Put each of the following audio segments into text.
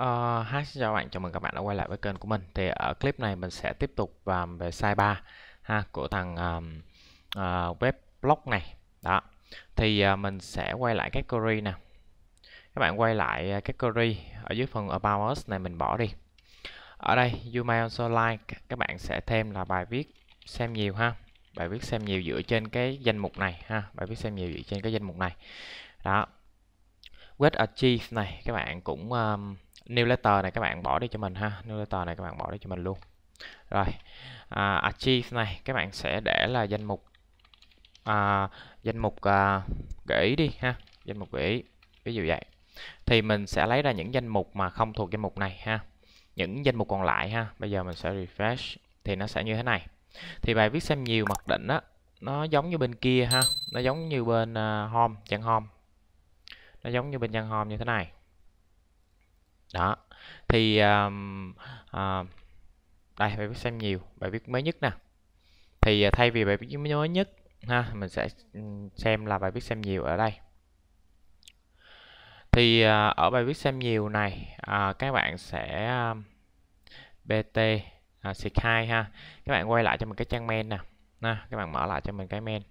Uh, hi xin chào các bạn, chào mừng các bạn đã quay lại với kênh của mình Thì ở clip này mình sẽ tiếp tục làm về size 3 ha, của thằng um, uh, ờ, web blog này Đó, thì uh, mình sẽ quay lại cái query nè Các bạn quay lại cái query ở dưới phần About Us này mình bỏ đi Ở đây, you may also like, các bạn sẽ thêm là bài viết xem nhiều ha Bài viết xem nhiều dựa trên cái danh mục này ha Bài viết xem nhiều dựa trên cái danh mục này Đó Web Achieve này, các bạn cũng... Um, newsletter này các bạn bỏ đi cho mình ha newsletter này các bạn bỏ đi cho mình luôn rồi à, archive này các bạn sẽ để là danh mục à, danh mục à, gợi đi ha danh mục gợi ví dụ vậy thì mình sẽ lấy ra những danh mục mà không thuộc danh mục này ha những danh mục còn lại ha bây giờ mình sẽ refresh thì nó sẽ như thế này thì bài viết xem nhiều mặc định đó nó giống như bên kia ha nó giống như bên uh, home trang home nó giống như bên trang home như thế này đó thì um, uh, đây bài viết xem nhiều bài viết mới nhất nè thì ờ, thay vì bài viết mới nhất ha mình sẽ xem là bài viết xem nhiều ở đây thì ờ, ở bài viết xem nhiều này à, các bạn sẽ bt à, xịt 2 ha các bạn quay lại cho mình cái trang main nè ha, các bạn mở lại cho mình cái main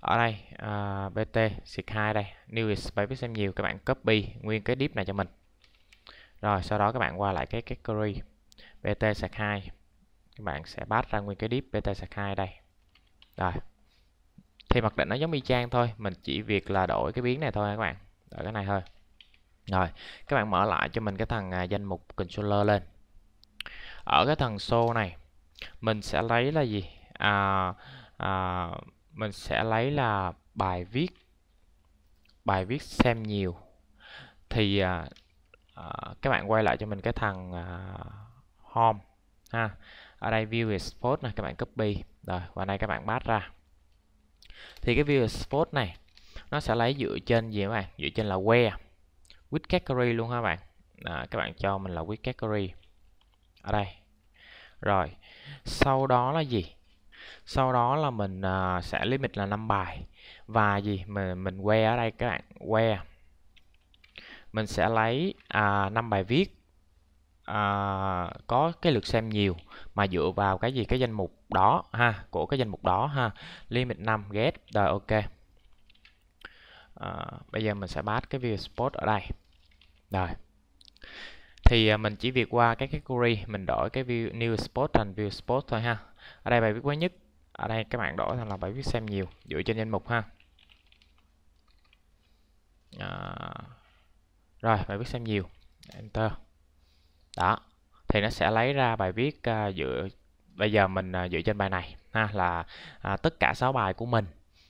ở đây à, bt xịt 2 đây new is bài viết xem nhiều các bạn copy nguyên cái deep này cho mình rồi sau đó các bạn qua lại cái cái query bt sạc 2 các bạn sẽ bắt ra nguyên cái deep bt sạc 2 đây rồi thì mặc định nó giống y chang thôi mình chỉ việc là đổi cái biến này thôi các bạn đổi cái này thôi rồi các bạn mở lại cho mình cái thằng à, danh mục controller lên ở cái thằng show này mình sẽ lấy là gì à, à, mình sẽ lấy là bài viết bài viết xem nhiều thì à, Ờ, các bạn quay lại cho mình cái thằng à, ờ, home ha ở đây view export này các bạn copy rồi và đây các bạn pass ra thì cái view export này nó sẽ lấy dựa trên gì các bạn dựa trên là where with category luôn ha bạn à, các bạn cho mình là with category ở đây rồi sau đó là gì sau đó là mình uh, sẽ limit là năm bài và gì mình mình que ở đây các bạn que mình sẽ lấy à, 5 bài viết à, có cái lượt xem nhiều mà dựa vào cái gì cái danh mục đó ha của cái danh mục đó ha limit 5 get rồi ok à, bây giờ mình sẽ bắt cái view spot ở đây rồi thì à, mình chỉ việc qua cái category mình đổi cái view new spot thành view spot thôi ha ở đây bài viết mới nhất ở đây các bạn đổi thành là bài viết xem nhiều dựa trên danh mục ha à, rồi bài viết xem nhiều enter đó thì nó sẽ lấy ra bài viết uh, dựa bây giờ mình uh, dựa trên bài này ha là uh, tất cả 6 bài của mình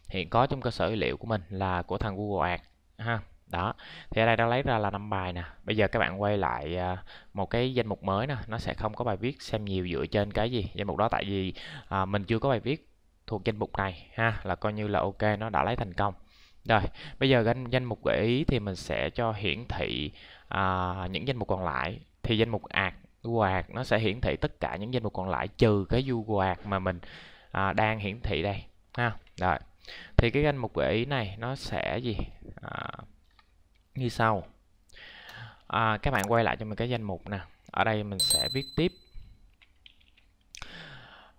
hiện có trong cơ sở dữ liệu của mình là của thằng Google Ads ha đó thì ở đây nó lấy ra là năm bài nè bây giờ các bạn quay lại uh, một cái danh mục mới nè nó sẽ không có bài viết xem nhiều dựa trên cái gì danh mục đó tại vì uh, mình chưa có bài viết thuộc danh mục này ha là coi như là ok nó đã lấy thành công rồi, bây giờ danh danh mục gợi ý thì mình sẽ cho hiển thị à, những danh mục còn lại. Thì danh mục ạt quạt nó sẽ hiển thị tất cả những danh mục còn lại trừ cái du quạt mà mình à, đang hiển thị đây ha. Rồi. Thì cái danh mục gợi ý này nó sẽ gì? À, như sau. À, các bạn quay lại cho mình cái danh mục nè. Ở đây mình sẽ viết tiếp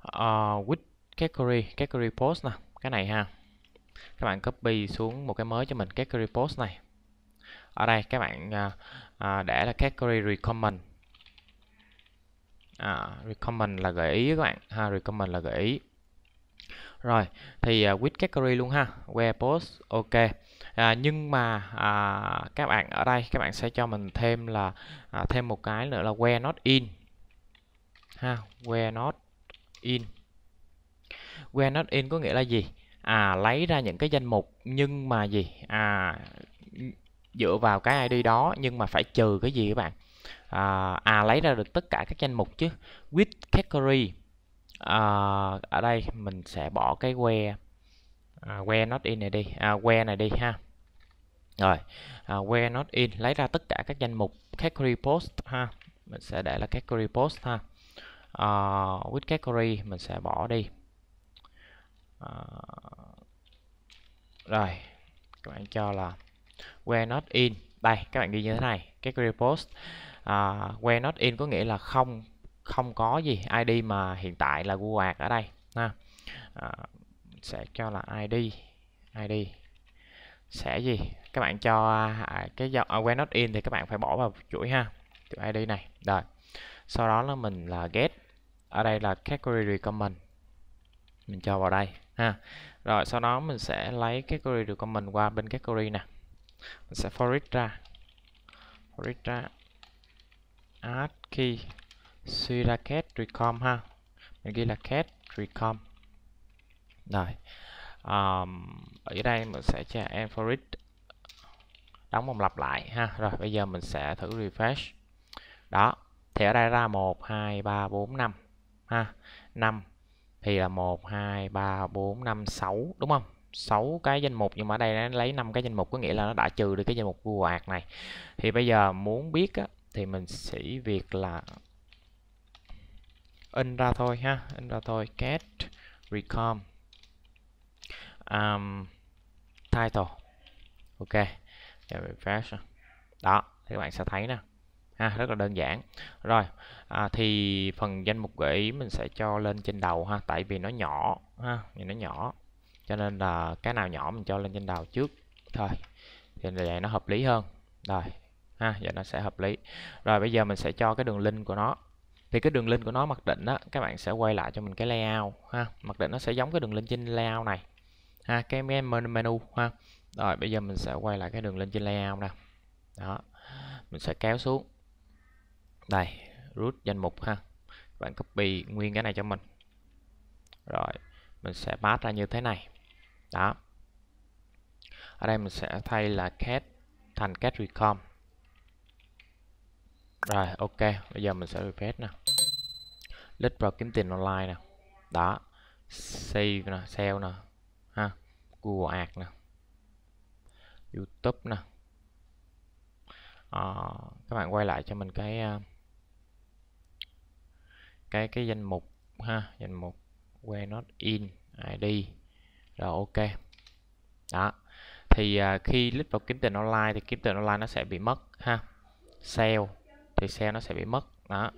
uh, with category, category post nè, cái này ha các bạn copy xuống một cái mới cho mình category post này ở đây các bạn à, à, để là category recommend à, recommend là gợi ý các bạn ha recommend là gợi ý rồi thì uh, with category luôn ha where post ok à, nhưng mà à, các bạn ở đây các bạn sẽ cho mình thêm là à, thêm một cái nữa là where not in ha where not in where not in có nghĩa là gì à, lấy ra những cái danh mục nhưng mà gì à, dựa vào cái ID đó nhưng mà phải trừ cái gì các bạn à, à lấy ra được tất cả các danh mục chứ with category à, ở đây mình sẽ bỏ cái que à, que not in này đi à, que này đi ha rồi à, where not in lấy ra tất cả các danh mục category post ha mình sẽ để là category post ha uh, with category mình sẽ bỏ đi Ờ, rồi các bạn cho là where not in đây các bạn ghi như thế này cái query post à, where not in có nghĩa là không không có gì ID mà hiện tại là Google Ads ở đây ha à, sẽ cho là ID ID sẽ gì các bạn cho à, cái dòng à, where not in thì các bạn phải bỏ vào chuỗi ha chuỗi ID này rồi sau đó là mình là get ở đây là category comment mình cho vào đây ha rồi sau đó mình sẽ lấy cái query được comment qua bên cái query nè mình sẽ forward ra forward ra add key suy ra cat recom ha mình ghi là cat recom rồi um, ở đây mình sẽ cho em forward đóng vòng lặp lại ha rồi bây giờ mình sẽ thử refresh đó thì ở đây ra 1 2 3 4 5 ha 5 thì là 1 2 3 4 5 6 đúng không 6 cái danh mục nhưng mà ở đây nó lấy 5 cái danh mục có nghĩa là nó đã trừ được cái danh mục vua ạt này thì bây giờ muốn biết á, thì mình sẽ việc là in ra thôi ha in ra thôi get recom um, title ok giờ refresh đó thì các bạn sẽ thấy nè ha rất là đơn giản rồi à, thì phần danh mục gợi ý mình sẽ cho lên trên đầu ha tại vì nó nhỏ ha vì nó nhỏ cho nên là cái nào nhỏ mình cho lên trên đầu trước thôi thì vậy nó hợp lý hơn rồi ha vậy nó sẽ hợp lý rồi bây giờ mình sẽ cho cái đường link của nó thì cái đường link của nó mặc định đó các bạn sẽ quay lại cho mình cái layout ha mặc định nó sẽ giống cái đường link trên layout này ha cái menu ha rồi bây giờ mình sẽ quay lại cái đường link trên layout nè đó mình sẽ kéo xuống đây root danh mục ha bạn copy nguyên cái này cho mình rồi mình sẽ pass ra như thế này đó ở đây mình sẽ thay là cat thành cat recom rồi ok bây giờ mình sẽ refresh nè click vào kiếm tiền online nè đó save nè sell nè ha google ads nè youtube nè à, các bạn quay lại cho mình cái uh, cái cái danh mục ha danh mục where not in id rồi ok đó thì uh, khi click vào kiếm tiền online thì kiếm tiền online nó sẽ bị mất ha sale thì sale nó sẽ bị mất đó